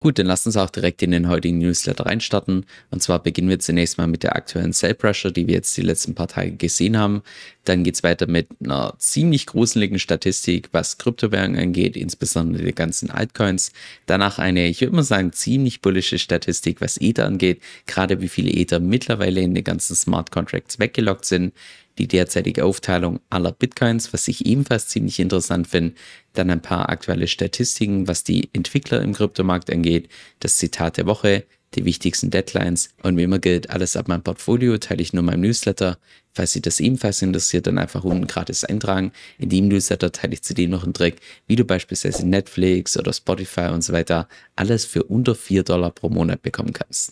Gut, dann lasst uns auch direkt in den heutigen Newsletter reinstarten. Und zwar beginnen wir zunächst mal mit der aktuellen Sell Pressure, die wir jetzt die letzten paar Tage gesehen haben. Dann geht's weiter mit einer ziemlich gruseligen Statistik, was Kryptowährungen angeht, insbesondere die ganzen Altcoins. Danach eine, ich würde mal sagen, ziemlich bullische Statistik, was Ether angeht, gerade wie viele Ether mittlerweile in den ganzen Smart Contracts weggelockt sind die derzeitige Aufteilung aller Bitcoins, was ich ebenfalls ziemlich interessant finde, dann ein paar aktuelle Statistiken, was die Entwickler im Kryptomarkt angeht, das Zitat der Woche, die wichtigsten Deadlines und wie immer gilt, alles ab meinem Portfolio teile ich nur meinem Newsletter. Falls Sie das ebenfalls interessiert, dann einfach unten gratis eintragen. In dem Newsletter teile ich zudem noch einen Trick, wie du beispielsweise Netflix oder Spotify und so weiter alles für unter 4 Dollar pro Monat bekommen kannst.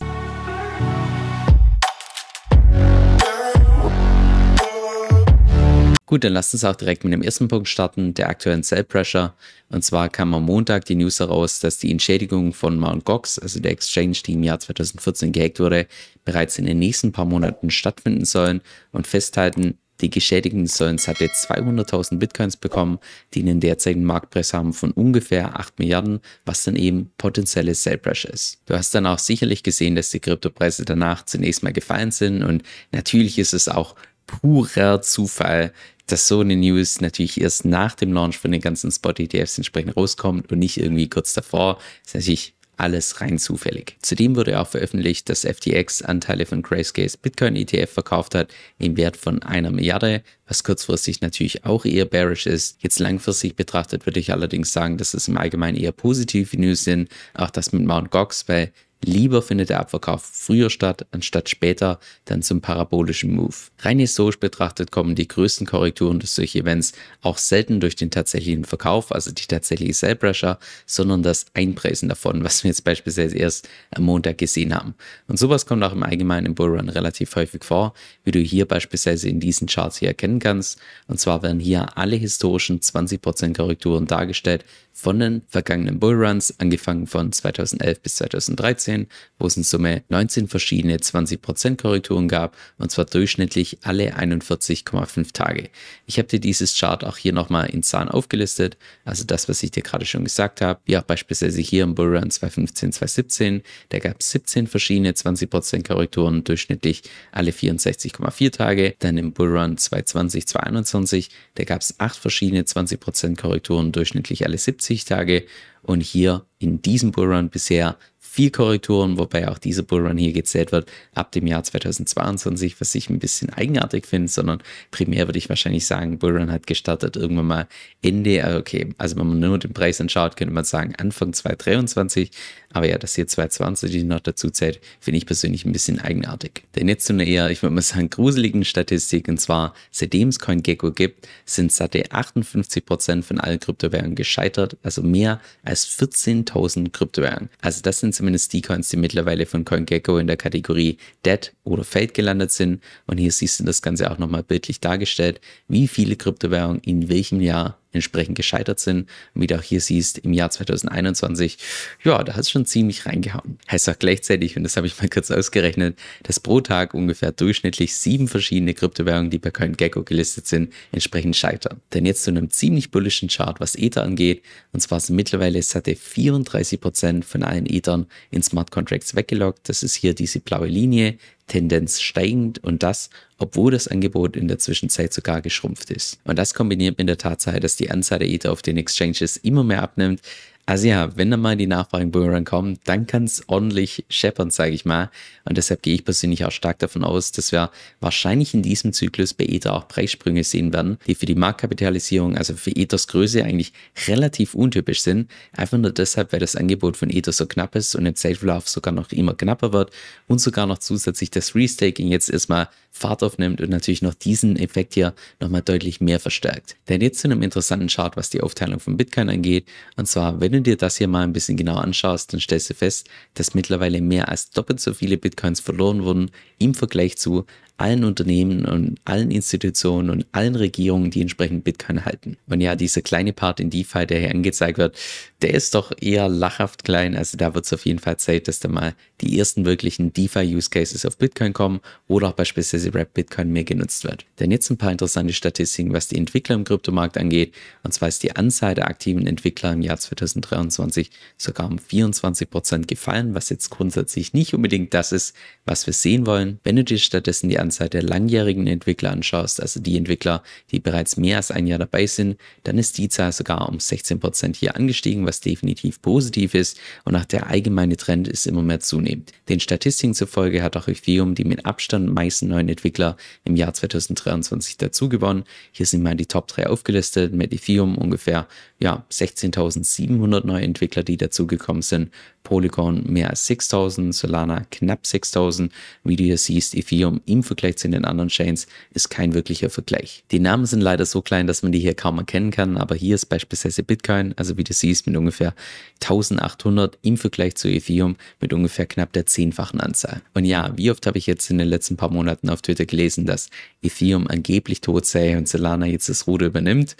Gut, dann lasst uns auch direkt mit dem ersten Punkt starten, der aktuellen Sell Pressure. Und zwar kam am Montag die News heraus, dass die Entschädigung von Mt. Gox, also der Exchange, die im Jahr 2014 gehackt wurde, bereits in den nächsten paar Monaten stattfinden sollen und festhalten, die Geschädigten sollen seit 200.000 Bitcoins bekommen, die einen derzeitigen Marktpreis haben von ungefähr 8 Milliarden, was dann eben potenzielle Sell Pressure ist. Du hast dann auch sicherlich gesehen, dass die Kryptopreise danach zunächst mal gefallen sind und natürlich ist es auch purer Zufall, dass so eine News natürlich erst nach dem Launch von den ganzen Spot-ETFs entsprechend rauskommt und nicht irgendwie kurz davor. ist natürlich alles rein zufällig. Zudem wurde auch veröffentlicht, dass FTX Anteile von Grayscale's Bitcoin ETF verkauft hat im Wert von einer Milliarde, was kurzfristig natürlich auch eher bearish ist. Jetzt langfristig betrachtet würde ich allerdings sagen, dass es im Allgemeinen eher positive News sind, auch das mit Mount Gox, weil Lieber findet der Abverkauf früher statt, anstatt später dann zum parabolischen Move. Rein historisch betrachtet kommen die größten Korrekturen durch solche Events auch selten durch den tatsächlichen Verkauf, also die tatsächliche Sell Pressure, sondern das Einpreisen davon, was wir jetzt beispielsweise erst am Montag gesehen haben. Und sowas kommt auch im Allgemeinen im Bullrun relativ häufig vor, wie du hier beispielsweise in diesen Charts hier erkennen kannst. Und zwar werden hier alle historischen 20% Korrekturen dargestellt von den vergangenen Bullruns, angefangen von 2011 bis 2013 2018, wo es in Summe 19 verschiedene 20% Korrekturen gab und zwar durchschnittlich alle 41,5 Tage. Ich habe dir dieses Chart auch hier nochmal in Zahlen aufgelistet, also das, was ich dir gerade schon gesagt habe, wie auch beispielsweise hier im Bullrun 2015, 2017, da gab es 17 verschiedene 20% Korrekturen durchschnittlich alle 64,4 Tage, dann im Bullrun 2020, 2021, da gab es 8 verschiedene 20% Korrekturen durchschnittlich alle 70 Tage und hier in diesem Bullrun bisher viel Korrekturen, wobei auch dieser Bullrun hier gezählt wird ab dem Jahr 2022, was ich ein bisschen eigenartig finde, sondern primär würde ich wahrscheinlich sagen, Bullrun hat gestartet irgendwann mal Ende, äh, okay, also wenn man nur den Preis anschaut, könnte man sagen Anfang 2023, aber ja, dass hier 2020 noch dazu zählt, finde ich persönlich ein bisschen eigenartig. Denn jetzt zu einer eher, ich würde mal sagen, gruseligen Statistik, und zwar seitdem es CoinGecko gibt, sind satte 58% von allen Kryptowährungen gescheitert, also mehr als 14.000 Kryptowährungen. Also das sind zum zumindest die Coins, die mittlerweile von CoinGecko in der Kategorie Dead oder Fade gelandet sind. Und hier siehst du das Ganze auch nochmal bildlich dargestellt, wie viele Kryptowährungen in welchem Jahr entsprechend gescheitert sind. Und wie du auch hier siehst, im Jahr 2021, ja, da hat es schon ziemlich reingehauen. Heißt auch gleichzeitig, und das habe ich mal kurz ausgerechnet, dass pro Tag ungefähr durchschnittlich sieben verschiedene Kryptowährungen, die bei CoinGecko gelistet sind, entsprechend scheitern. Denn jetzt zu einem ziemlich bullischen Chart, was Ether angeht. Und zwar sind mittlerweile satte 34% Prozent von allen Ethern in Smart Contracts weggeloggt. Das ist hier diese blaue Linie. Tendenz steigend und das, obwohl das Angebot in der Zwischenzeit sogar geschrumpft ist. Und das kombiniert mit der Tatsache, dass die Anzahl der Ether auf den Exchanges immer mehr abnimmt, also ja, wenn dann mal die Nachfragen Boomerang kommen, dann kann es ordentlich scheppern, sage ich mal. Und deshalb gehe ich persönlich auch stark davon aus, dass wir wahrscheinlich in diesem Zyklus bei Ether auch Preissprünge sehen werden, die für die Marktkapitalisierung, also für Ethers Größe eigentlich relativ untypisch sind. Einfach nur deshalb, weil das Angebot von Ether so knapp ist und im Zeitverlauf sogar noch immer knapper wird und sogar noch zusätzlich das Restaking jetzt erstmal Fahrt aufnimmt und natürlich noch diesen Effekt hier nochmal deutlich mehr verstärkt. Denn jetzt zu einem interessanten Chart, was die Aufteilung von Bitcoin angeht. Und zwar, wenn du dir das hier mal ein bisschen genau anschaust, dann stellst du fest, dass mittlerweile mehr als doppelt so viele Bitcoins verloren wurden im Vergleich zu allen Unternehmen und allen Institutionen und allen Regierungen, die entsprechend Bitcoin halten. Und ja, dieser kleine Part in DeFi, der hier angezeigt wird, der ist doch eher lachhaft klein. Also da wird es auf jeden Fall Zeit, dass da mal die ersten wirklichen DeFi-Use-Cases auf Bitcoin kommen oder auch beispielsweise Rap Bitcoin mehr genutzt wird. Denn jetzt ein paar interessante Statistiken, was die Entwickler im Kryptomarkt angeht. Und zwar ist die Anzahl der aktiven Entwickler im Jahr 2023 sogar um 24% Prozent gefallen, was jetzt grundsätzlich nicht unbedingt das ist, was wir sehen wollen. Wenn du dir stattdessen die Anzahl der langjährigen Entwickler anschaust, also die Entwickler, die bereits mehr als ein Jahr dabei sind, dann ist die Zahl sogar um 16% Prozent hier angestiegen, was definitiv positiv ist und auch der allgemeine Trend ist immer mehr zunehmend. Den Statistiken zufolge hat auch Ethereum die mit Abstand meisten neuen Entwickler im Jahr 2023 dazu gewonnen. Hier sind mal die Top 3 aufgelistet mit Ethereum ungefähr ja, 16.700 neue Entwickler, die dazugekommen sind Polygon mehr als 6000, Solana knapp 6000. Wie du hier siehst, Ethereum im Vergleich zu den anderen Chains ist kein wirklicher Vergleich. Die Namen sind leider so klein, dass man die hier kaum erkennen kann, aber hier ist beispielsweise Bitcoin, also wie du siehst, mit ungefähr 1800 im Vergleich zu Ethereum mit ungefähr knapp der zehnfachen Anzahl. Und ja, wie oft habe ich jetzt in den letzten paar Monaten auf Twitter gelesen, dass Ethereum angeblich tot sei und Solana jetzt das Ruder übernimmt?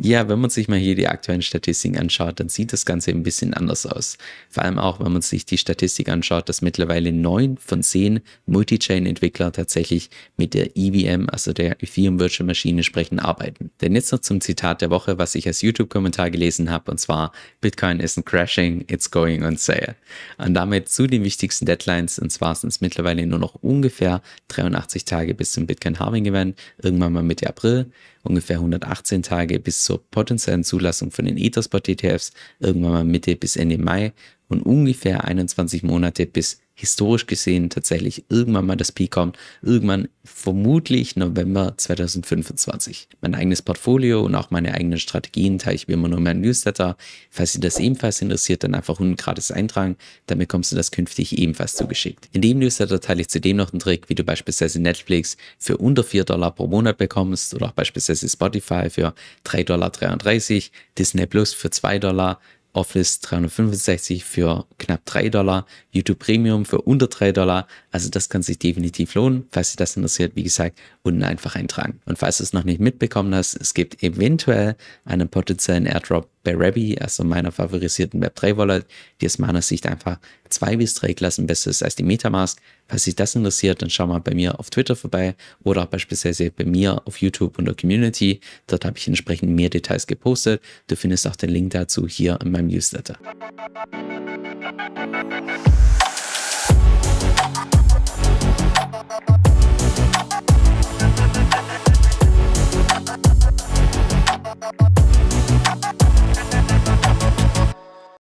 Ja, wenn man sich mal hier die aktuellen Statistiken anschaut, dann sieht das Ganze ein bisschen anders aus. Vor allem auch auch, wenn man sich die Statistik anschaut, dass mittlerweile neun von zehn multichain entwickler tatsächlich mit der EVM, also der Ethereum Virtual Machine, sprechen arbeiten. Denn jetzt noch zum Zitat der Woche, was ich als YouTube-Kommentar gelesen habe, und zwar Bitcoin isn't crashing, it's going on sale. Und damit zu den wichtigsten Deadlines, und zwar sind es mittlerweile nur noch ungefähr 83 Tage bis zum Bitcoin harming Event, irgendwann mal Mitte April, ungefähr 118 Tage bis zur potenziellen Zulassung von den ethersport ETFs, irgendwann mal Mitte bis Ende Mai und ungefähr 21 Monate, bis historisch gesehen tatsächlich irgendwann mal das Peak kommt. Irgendwann vermutlich November 2025. Mein eigenes Portfolio und auch meine eigenen Strategien teile ich wie immer nur in meinem Newsletter. Falls Sie das ebenfalls interessiert, dann einfach unten gratis eintragen. Dann bekommst du das künftig ebenfalls zugeschickt. In dem Newsletter teile ich zudem noch einen Trick, wie du beispielsweise Netflix für unter 4 Dollar pro Monat bekommst oder auch beispielsweise Spotify für 3,33 Dollar, Disney Plus für 2 Dollar, Office 365 für knapp 3 Dollar, YouTube Premium für unter 3 Dollar. Also das kann sich definitiv lohnen. Falls dich das interessiert, wie gesagt, unten einfach eintragen. Und falls du es noch nicht mitbekommen hast, es gibt eventuell einen potenziellen Airdrop bei Rabby, also meiner favorisierten Web3-Wallet, die aus meiner Sicht einfach zwei bis drei Klassen besser ist als die Metamask. Falls sich das interessiert, dann schau mal bei mir auf Twitter vorbei oder auch beispielsweise bei mir auf YouTube und der Community. Dort habe ich entsprechend mehr Details gepostet. Du findest auch den Link dazu hier in meinem Newsletter.